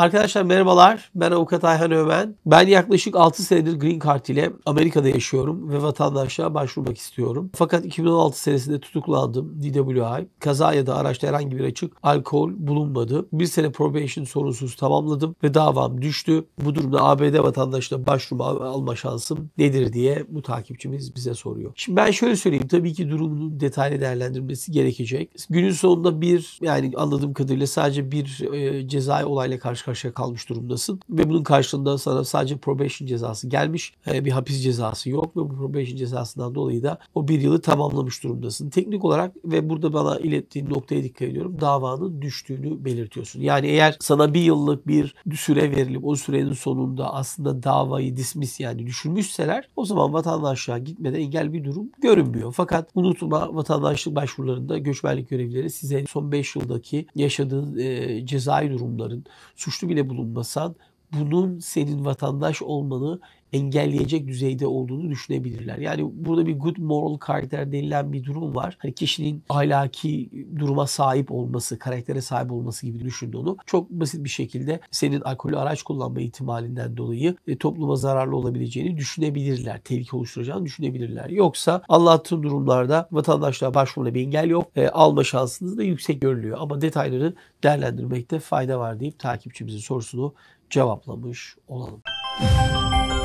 Arkadaşlar merhabalar. Ben Avukat Ayhan Ömen Ben yaklaşık 6 senedir Green Card ile Amerika'da yaşıyorum ve vatandaşlığa başvurmak istiyorum. Fakat 2016 senesinde tutuklandım DWI. Kaza ya da araçta herhangi bir açık alkol bulunmadı. Bir sene probation sorunsuz tamamladım ve davam düştü. Bu durumda ABD vatandaşına başvurma alma şansım nedir diye bu takipçimiz bize soruyor. Şimdi ben şöyle söyleyeyim. Tabii ki durumun detaylı değerlendirmesi gerekecek. Günün sonunda bir yani anladığım kadarıyla sadece bir e, cezai olayla karşı karşıya kalmış durumdasın. Ve bunun karşılığında sana sadece probation cezası gelmiş. E, bir hapis cezası yok ve bu probation cezasından dolayı da o bir yılı tamamlamış durumdasın. Teknik olarak ve burada bana ilettiğin noktaya dikkat ediyorum. Davanın düştüğünü belirtiyorsun. Yani eğer sana bir yıllık bir süre verilip o sürenin sonunda aslında davayı dismiss yani düşürmüşseler o zaman vatandaşlığa gitmede engel bir durum görünmüyor. Fakat unutma vatandaşlık başvurularında göçmenlik görevlileri size son 5 yıldaki yaşadığın e, cezai durumların, suç suçlu bile bulunmasan bunun senin vatandaş olmanı engelleyecek düzeyde olduğunu düşünebilirler. Yani burada bir good moral karakter denilen bir durum var. Hani kişinin ahlaki duruma sahip olması, karaktere sahip olması gibi düşündü onu. Çok basit bir şekilde senin alkolü araç kullanma ihtimalinden dolayı e, topluma zararlı olabileceğini düşünebilirler. Tehlike oluşturacağını düşünebilirler. Yoksa anlattığım durumlarda vatandaşlara başvuruna bir engel yok. E, alma şansınız da yüksek görülüyor. Ama detayları değerlendirmekte fayda var deyip takipçimizin sorusunu cevaplamış olalım. Müzik